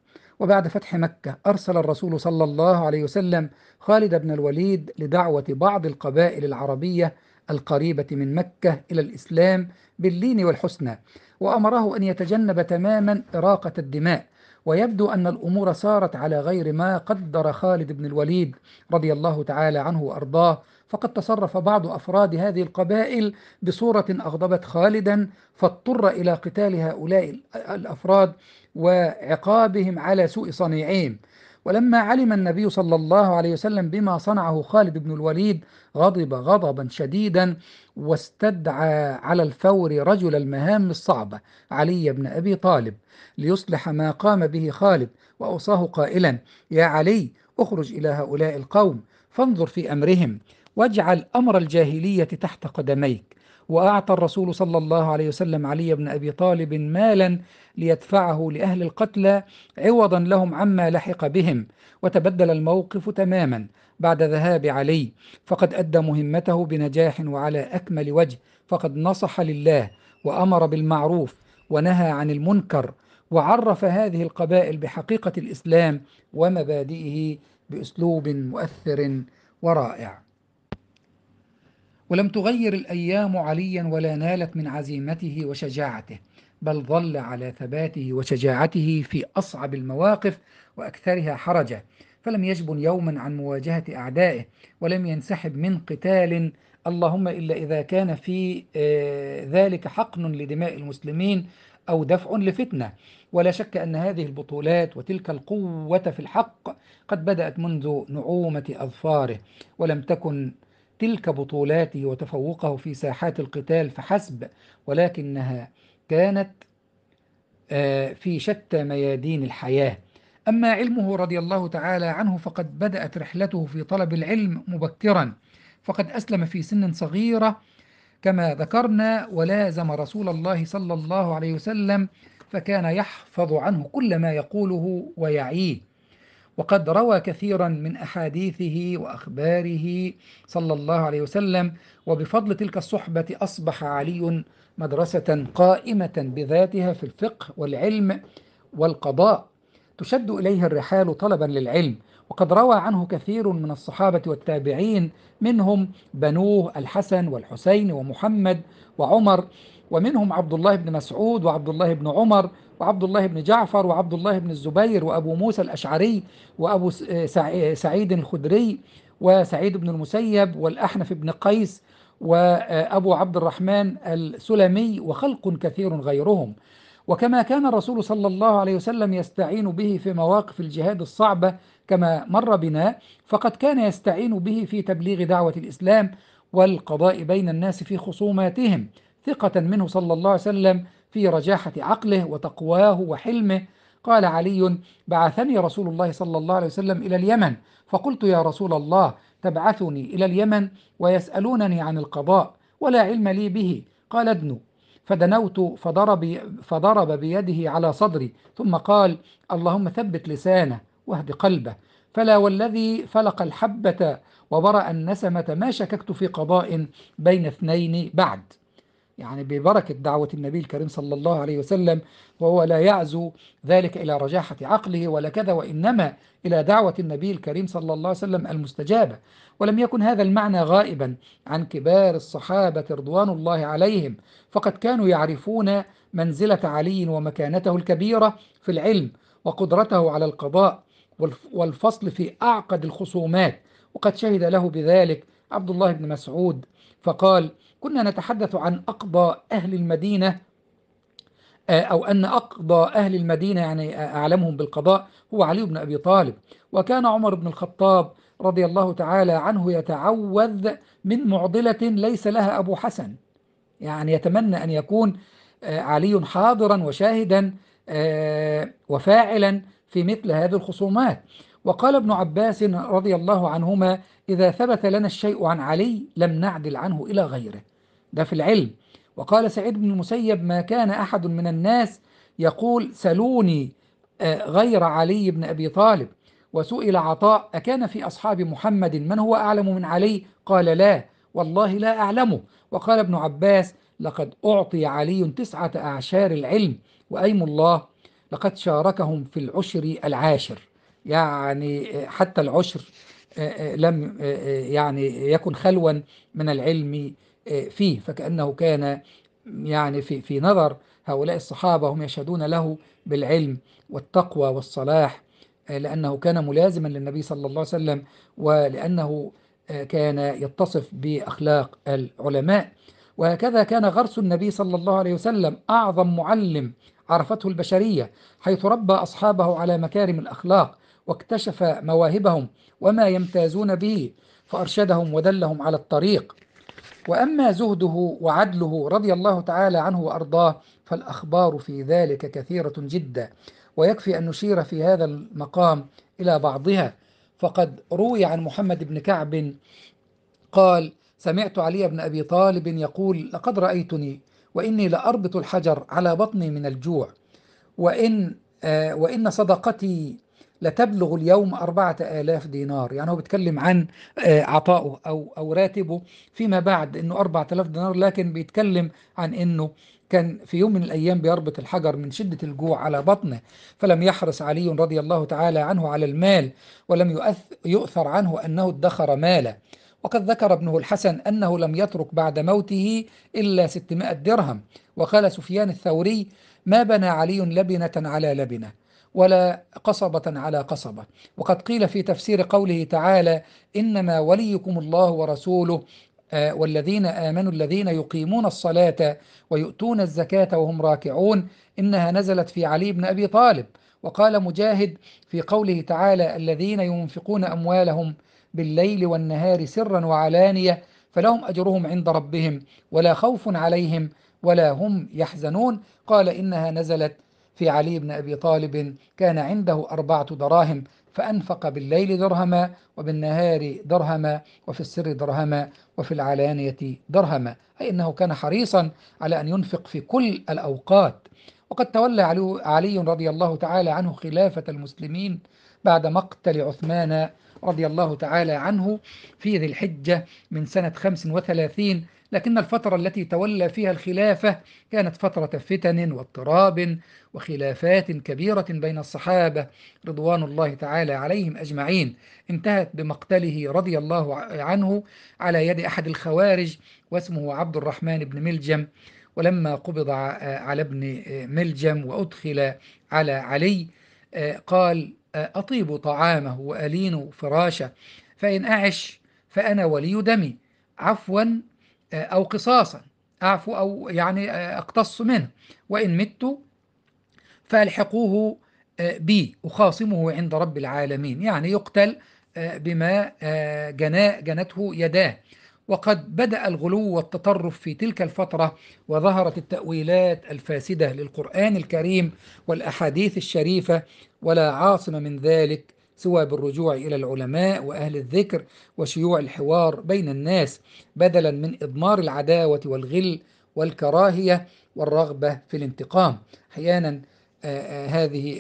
وبعد فتح مكة أرسل الرسول صلى الله عليه وسلم خالد بن الوليد لدعوة بعض القبائل العربية القريبة من مكة إلى الإسلام باللين والحسنى وأمره أن يتجنب تماما إراقة الدماء ويبدو أن الأمور صارت على غير ما قدر خالد بن الوليد رضي الله تعالى عنه وأرضاه فقد تصرف بعض أفراد هذه القبائل بصورة أغضبت خالدا فاضطر إلى قتال هؤلاء الأفراد وعقابهم على سوء صنيعهم ولما علم النبي صلى الله عليه وسلم بما صنعه خالد بن الوليد غضب غضبا شديدا واستدعى على الفور رجل المهام الصعبة علي بن أبي طالب ليصلح ما قام به خالد وأوصاه قائلا يا علي اخرج إلى هؤلاء القوم فانظر في أمرهم واجعل أمر الجاهلية تحت قدميك وأعطى الرسول صلى الله عليه وسلم علي بن أبي طالب مالا ليدفعه لأهل القتلى عوضا لهم عما لحق بهم وتبدل الموقف تماما بعد ذهاب علي فقد أدى مهمته بنجاح وعلى أكمل وجه فقد نصح لله وأمر بالمعروف ونهى عن المنكر وعرف هذه القبائل بحقيقة الإسلام ومبادئه بأسلوب مؤثر ورائع ولم تغير الأيام عليا ولا نالت من عزيمته وشجاعته بل ظل على ثباته وشجاعته في أصعب المواقف وأكثرها حرجة فلم يجبن يوما عن مواجهة أعدائه ولم ينسحب من قتال اللهم إلا إذا كان في آه، ذلك حقن لدماء المسلمين أو دفع لفتنة ولا شك أن هذه البطولات وتلك القوة في الحق قد بدأت منذ نعومة أظفاره ولم تكن تلك بطولاته وتفوقه في ساحات القتال فحسب ولكنها كانت آه، في شتى ميادين الحياة أما علمه رضي الله تعالى عنه فقد بدأت رحلته في طلب العلم مبكرا فقد أسلم في سن صغيرة كما ذكرنا ولازم رسول الله صلى الله عليه وسلم فكان يحفظ عنه كل ما يقوله ويعيه وقد روى كثيرا من أحاديثه وأخباره صلى الله عليه وسلم وبفضل تلك الصحبة أصبح علي مدرسة قائمة بذاتها في الفقه والعلم والقضاء تشد اليه الرحال طلبا للعلم وقد روى عنه كثير من الصحابة والتابعين منهم بنوه الحسن والحسين ومحمد وعمر ومنهم عبد الله بن مسعود وعبد الله بن عمر وعبد الله بن جعفر وعبد الله بن الزبير وأبو موسى الأشعري وأبو آه، آه، سعيد الخدري وسعيد بن المسيب والأحنف بن قيس وأبو عبد الرحمن السلمي وخلق كثير غيرهم وكما كان الرسول صلى الله عليه وسلم يستعين به في مواقف الجهاد الصعبة كما مر بنا فقد كان يستعين به في تبليغ دعوة الإسلام والقضاء بين الناس في خصوماتهم ثقة منه صلى الله عليه وسلم في رجاحة عقله وتقواه وحلمه قال علي بعثني رسول الله صلى الله عليه وسلم إلى اليمن فقلت يا رسول الله تبعثني إلى اليمن ويسألونني عن القضاء ولا علم لي به قال ادنو فدنوت فضرب, فضرب بيده على صدري ثم قال اللهم ثبت لسانه واهد قلبه فلا والذي فلق الحبة وبرأ النسمة ما شككت في قضاء بين اثنين بعد يعني ببركة دعوة النبي الكريم صلى الله عليه وسلم وهو لا يعزو ذلك إلى رجاحة عقله ولا كذا وإنما إلى دعوة النبي الكريم صلى الله عليه وسلم المستجابة ولم يكن هذا المعنى غائبا عن كبار الصحابة رضوان الله عليهم فقد كانوا يعرفون منزلة علي ومكانته الكبيرة في العلم وقدرته على القضاء والفصل في أعقد الخصومات وقد شهد له بذلك عبد الله بن مسعود فقال كنا نتحدث عن أقضى أهل المدينة آه، أو أن أقضى أهل المدينة يعني آه، أعلمهم بالقضاء هو علي بن أبي طالب وكان عمر بن الخطاب رضي الله تعالى عنه يتعوذ من معضلة ليس لها أبو حسن يعني يتمنى أن يكون آه، علي حاضرا وشاهدا وفاعلا في مثل هذه الخصومات وقال ابن عباس رضي الله عنهما إذا ثبت لنا الشيء عن علي لم نعدل عنه إلى غيره ده في العلم وقال سعيد بن المسيب ما كان أحد من الناس يقول سلوني آه، غير علي بن أبي طالب وسئل عطاء أكان في أصحاب محمد من هو أعلم من علي قال لا والله لا أعلمه وقال ابن عباس لقد أعطي علي تسعة أعشار العلم وأيم الله لقد شاركهم في العشر العاشر يعني آه، حتى العشر آه، آه، لم يعني يكن خلوا من العلم فيه فكأنه كان يعني في في نظر هؤلاء الصحابة هم يشهدون له بالعلم والتقوى والصلاح لأنه كان ملازما للنبي صلى الله عليه وسلم ولأنه كان يتصف بأخلاق العلماء وهكذا كان غرس النبي صلى الله عليه وسلم أعظم معلم عرفته البشرية حيث ربى أصحابه على مكارم الأخلاق واكتشف مواهبهم وما يمتازون به فأرشدهم ودلهم على الطريق وأما زهده وعدله رضي الله تعالى عنه وأرضاه فالأخبار في ذلك كثيرة جدا ويكفي أن نشير في هذا المقام إلى بعضها فقد روي عن محمد بن كعب قال سمعت علي بن أبي طالب يقول لقد رأيتني وإني لأربط الحجر على بطني من الجوع وإن, آه، وإن صدقتي لتبلغ اليوم أربعة آلاف دينار يعني هو بيتكلم عن آه، عطائه أو, أو راتبه فيما بعد أنه أربعة آلاف دينار لكن بيتكلم عن أنه كان في يوم من الأيام بيربط الحجر من شدة الجوع على بطنه فلم يحرص علي رضي الله تعالى عنه على المال ولم يؤثر عنه أنه ادخر ماله وقد ذكر ابنه الحسن أنه لم يترك بعد موته إلا 600 درهم وقال سفيان الثوري ما بنى علي لبنة على لبنة ولا قصبة على قصبة وقد قيل في تفسير قوله تعالى إنما وليكم الله ورسوله آه، والذين آمنوا الذين يقيمون الصلاة ويؤتون الزكاة وهم راكعون إنها نزلت في علي بن أبي طالب وقال مجاهد في قوله تعالى الذين ينفقون أموالهم بالليل والنهار سرا وعلانية فلهم أجرهم عند ربهم ولا خوف عليهم ولا هم يحزنون قال إنها نزلت في علي بن أبي طالب كان عنده أربعة دراهم فأنفق بالليل درهما وبالنهار درهما وفي السر درهما وفي العلانية درهما أي أنه كان حريصا على أن ينفق في كل الأوقات وقد تولى علي رضي الله تعالى عنه خلافة المسلمين بعد مقتل عثمان رضي الله تعالى عنه في ذي الحجة من سنة 35 لكن الفترة التي تولى فيها الخلافة كانت فترة فتن واضطراب وخلافات كبيرة بين الصحابة رضوان الله تعالى عليهم أجمعين انتهت بمقتله رضي الله عنه على يد أحد الخوارج واسمه عبد الرحمن بن ملجم ولما قبض على ابن ملجم وأدخل على علي قال أطيب طعامه وألين فراشه فإن أعش فأنا ولي دمي عفوا آه، أو قصاصا أعفو أو يعني آه، أقتص منه وإن مت فألحقوه آه، بي أخاصمه عند رب العالمين يعني يقتل بما جنا جنته يداه وقد بدأ الغلو والتطرف في تلك الفترة وظهرت التأويلات الفاسدة للقرآن الكريم والأحاديث الشريفة ولا عاصم من ذلك سوى بالرجوع إلى العلماء وأهل الذكر وشيوع الحوار بين الناس بدلا من إضمار العداوة والغل والكراهية والرغبة في الانتقام أحيانا آه، آه، هذه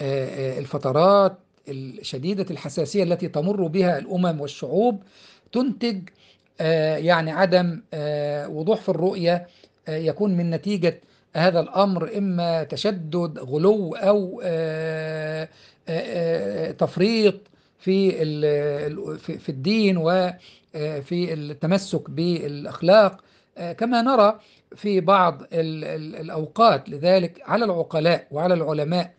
آه، الفترات الشديده الحساسية التي تمر بها الأمم والشعوب تنتج يعني عدم وضوح في الرؤية يكون من نتيجة هذا الأمر إما تشدد غلو أو تفريط في في الدين وفي التمسك بالاخلاق كما نرى في بعض الاوقات لذلك على العقلاء وعلى العلماء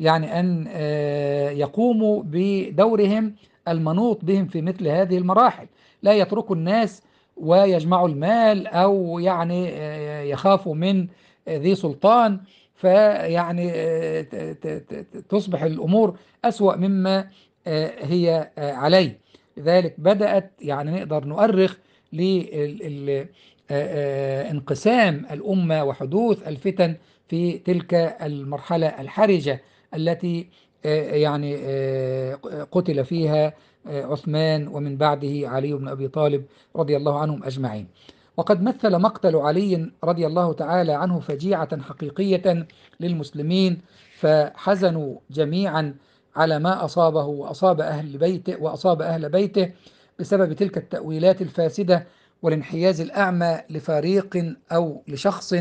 يعني ان آه، يقوموا بدورهم المنوط بهم في مثل هذه المراحل لا يتركوا الناس ويجمعوا المال او يعني آه، يخافوا من ذي سلطان فيعني آه، تصبح الأمور أسوأ مما آه، هي آه، عليه لذلك بدأت يعني نقدر نؤرخ لانقسام الأمة وحدوث الفتن في تلك المرحلة الحرجة التي يعني قتل فيها عثمان ومن بعده علي بن أبي طالب رضي الله عنهم أجمعين وقد مثل مقتل علي رضي الله تعالى عنه فجيعة حقيقية للمسلمين فحزنوا جميعا على ما أصابه وأصاب أهل بيته وأصاب أهل بيته بسبب تلك التأويلات الفاسدة والانحياز الأعمى لفريق أو لشخص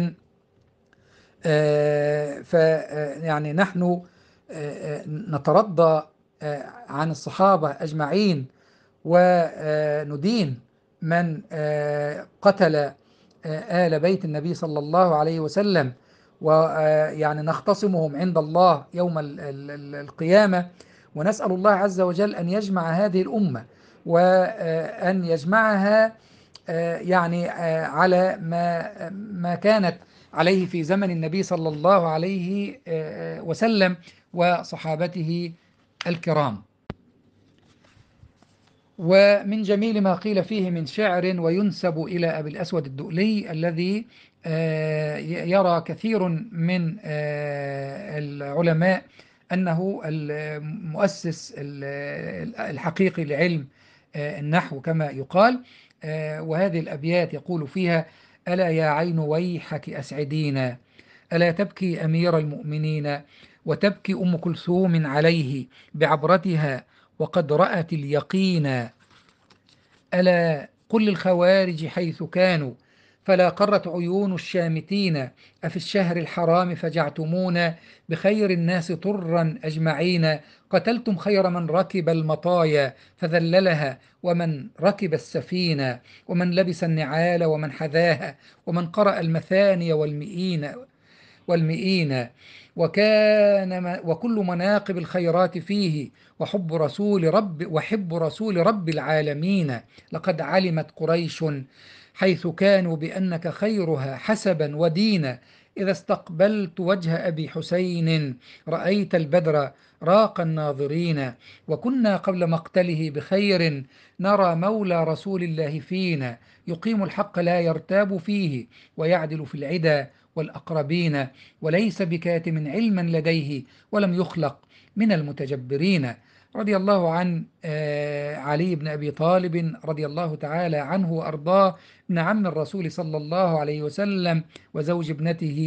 آه، فيعني آه، نحن آه، نترضى عن الصحابة أجمعين وندين من آه، قتل آه، آل بيت النبي صلى الله عليه وسلم ويعني آه، نختصمهم عند الله يوم القيامة ونسأل الله عز وجل أن يجمع هذه الأمة وأن يجمعها يعني على ما ما كانت عليه في زمن النبي صلى الله عليه وسلم وصحابته الكرام ومن جميل ما قيل فيه من شعر وينسب إلى أبي الأسود الدؤلي الذي آه، يرى كثير من آه، العلماء أنه المؤسس الحقيقي لعلم آه، النحو كما يقال وهذه الأبيات يقول فيها ألا يا عين ويحك أسعدينا ألا تبكي أمير المؤمنين وتبكي أم كلثوم عليه بعبرتها وقد رأت اليقين ألا قل للخوارج حيث كانوا فلا قرت عيون الشامتين أفي الشهر الحرام فجعتمونا بخير الناس طرا أجمعين قتلتم خير من ركب المطايا فذللها ومن ركب السفينة ومن لبس النعال ومن حذاها ومن قرأ المثاني والمئين والمئين وكان وكل مناقب الخيرات فيه وحب رسول رب وحب رسول رب العالمين لقد علمت قريش حيث كانوا بأنك خيرها حسبا ودينا إذا استقبلت وجه أبي حسين رأيت البدر راق الناظرين وكنا قبل مقتله بخير نرى مولى رسول الله فينا يقيم الحق لا يرتاب فيه ويعدل في العدا والأقربين وليس بكاتم علما لديه ولم يخلق من المتجبرين رضي الله عن آه، علي بن أبي طالب رضي الله تعالى عنه وأرضاه ابن عم الرسول صلى الله عليه وسلم وزوج ابنته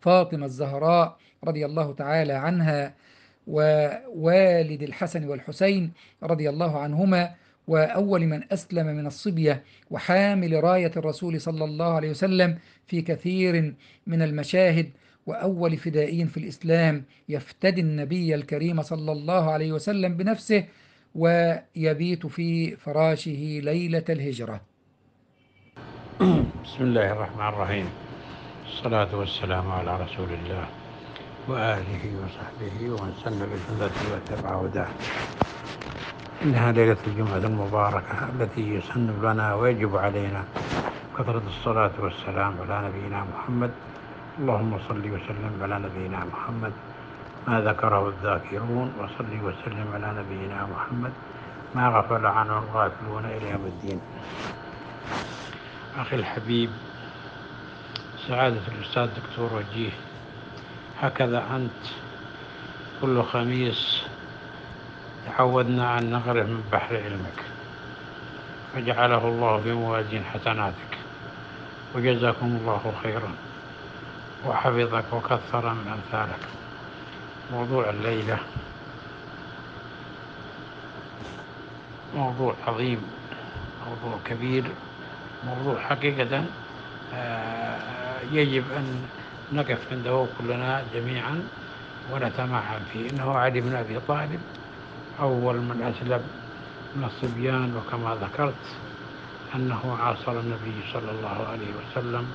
فاطمة الزهراء رضي الله تعالى عنها ووالد الحسن والحسين رضي الله عنهما وأول من أسلم من الصبية وحامل راية الرسول صلى الله عليه وسلم في كثير من المشاهد وأول فدائي في الإسلام يفتدي النبي الكريم صلى الله عليه وسلم بنفسه ويبيت في فراشه ليلة الهجرة بسم الله الرحمن الرحيم الصلاة والسلام على رسول الله وآله وصحبه ومن سن بسنته واتبع هداه إنها ليلة الجمعة المباركة التي يسن لنا ويجب علينا كثرة الصلاة والسلام على نبينا محمد اللهم صل وسلم على نبينا محمد ما ذكره الذاكرون وصل وسلم على نبينا محمد ما غفل عنه الغافلون إلى يوم الدين أخي الحبيب سعادة الأستاذ دكتور وجيه هكذا أنت كل خميس تعودنا أن نغرف من بحر علمك فجعله الله في موازين حسناتك وجزاكم الله خيرا وحفظك وكثر من أمثالك موضوع الليلة موضوع عظيم موضوع كبير موضوع حقيقة آه، يجب أن نقف عنده كلنا جميعا ونتمعن فيه إنه علي بن أبي طالب أول من أسلم من الصبيان وكما ذكرت أنه عاصر النبي صلى الله عليه وسلم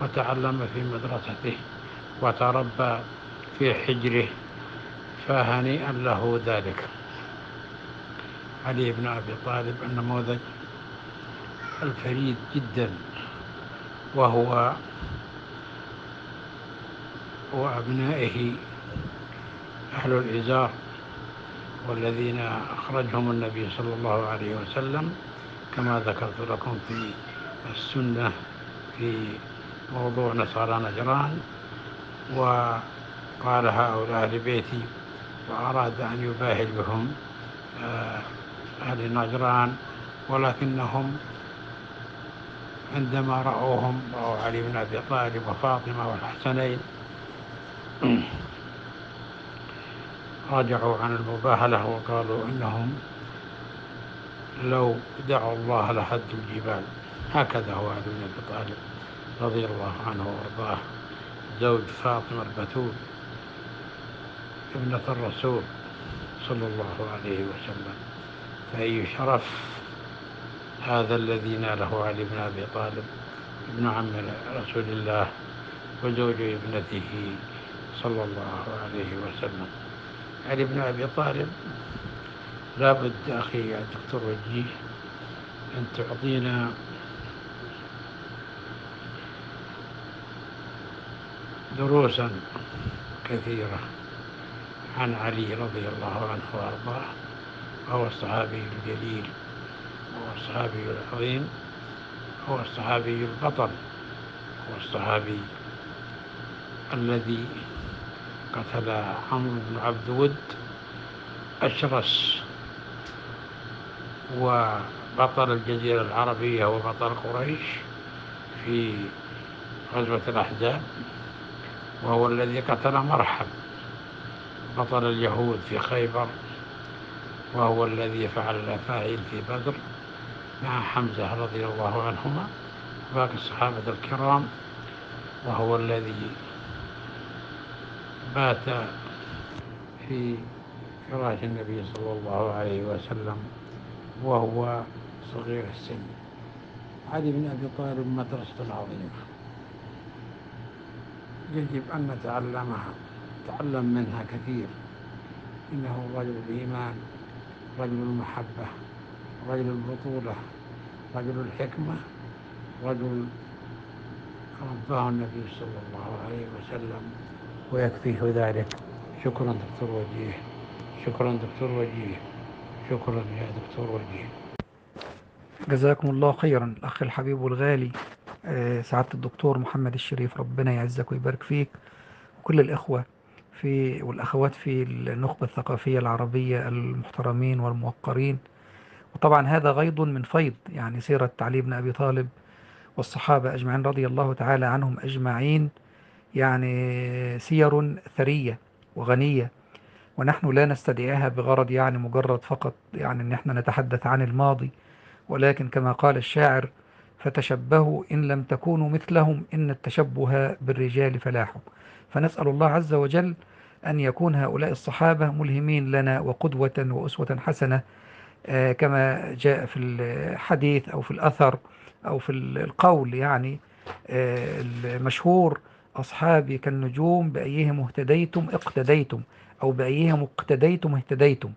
وتعلم في مدرسته وتربى في حجره فهنيئا له ذلك علي بن أبي طالب النموذج الفريد جدا وهو وأبنائه أهل الإزار والذين أخرجهم النبي صلى الله عليه وسلم كما ذكرت لكم في السنة في موضوع نصارى نجران وقال هؤلاء لبيتي وأراد أن يباهل بهم آه، أهل نجران ولكنهم عندما رأوهم رأوا علي بن أبي طالب وفاطمة والحسنين راجعوا عن المباهلة وقالوا إنهم لو دعوا الله لحدوا الجبال هكذا هو علي بن أبي طالب رضي الله عنه وأرضاه زوج فاطمة البتول ابنة الرسول صلى الله عليه وسلم فأي شرف هذا الذي ناله علي بن أبي طالب ابن عم رسول الله وزوج ابنته صلى الله عليه وسلم علي بن أبي طالب لابد أخي الدكتور وجيه أن تعطينا دروسا كثيرة عن علي رضي الله عنه وأرضاه وهو الصحابي الجليل وهو الصحابي العظيم هو الصحابي البطل هو الصحابي الذي قتل عمرو بن عبد ود الشرس وبطل الجزيرة العربية وبطل قريش في غزوة الأحزاب وهو الذي قتل مرحب بطل اليهود في خيبر وهو الذي فعل الأفاعيل في بدر مع حمزة رضي الله عنهما وباقي الصحابة الكرام وهو الذي بات في فراش النبي صلى الله عليه وسلم وهو صغير السن علي بن أبي طالب مدرسة عظيمة يجب أن نتعلمها نتعلم منها كثير إنه رجل الإيمان رجل المحبة رجل البطولة رجل الحكمة رجل رباه النبي صلى الله عليه وسلم ويكفيه ذلك شكرا دكتور وجيه شكرا دكتور وجيه شكرا يا دكتور وجيه جزاكم الله خيرا الأخ الحبيب والغالي آه، سعادة الدكتور محمد الشريف ربنا يعزك ويبارك فيك وكل الإخوة في والأخوات في النخبة الثقافية العربية المحترمين والموقرين وطبعا هذا غيض من فيض يعني سيرة علي بن أبي طالب والصحابة أجمعين رضي الله تعالى عنهم أجمعين يعني سير ثرية وغنية ونحن لا نستدعيها بغرض يعني مجرد فقط يعني ان احنا نتحدث عن الماضي ولكن كما قال الشاعر فتشبهوا ان لم تكونوا مثلهم ان التشبه بالرجال فلاح فنسال الله عز وجل ان يكون هؤلاء الصحابه ملهمين لنا وقدوه واسوه حسنه آه، كما جاء في الحديث او في الاثر او في القول يعني آه، المشهور أصحابي كالنجوم بأيهم اهتديتم اقتديتم أو بأيهم اقتديتم اهتديتم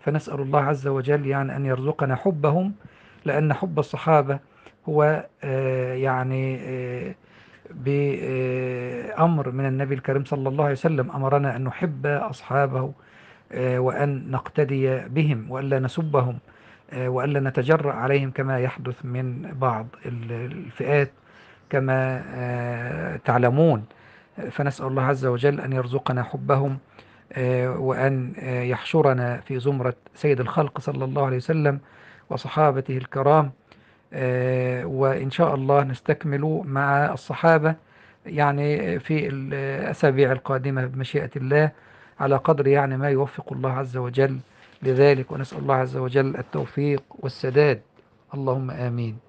فنسأل الله عز وجل يعني أن يرزقنا حبهم لأن حب الصحابة هو آه، يعني آه، بأمر من النبي الكريم صلى الله عليه وسلم أمرنا أن نحب أصحابه آه، وأن نقتدي بهم وألا نسبهم وألا نتجرأ عليهم كما يحدث من بعض الفئات كما آه، تعلمون فنسأل الله عز وجل أن يرزقنا حبهم آه، وأن آه، يحشرنا في زمرة سيد الخلق صلى الله عليه وسلم وصحابته الكرام وإن شاء الله نستكمل مع الصحابة يعني في الأسابيع القادمة بمشيئة الله على قدر يعني ما يوفق الله عز وجل لذلك ونسأل الله عز وجل التوفيق والسداد اللهم آمين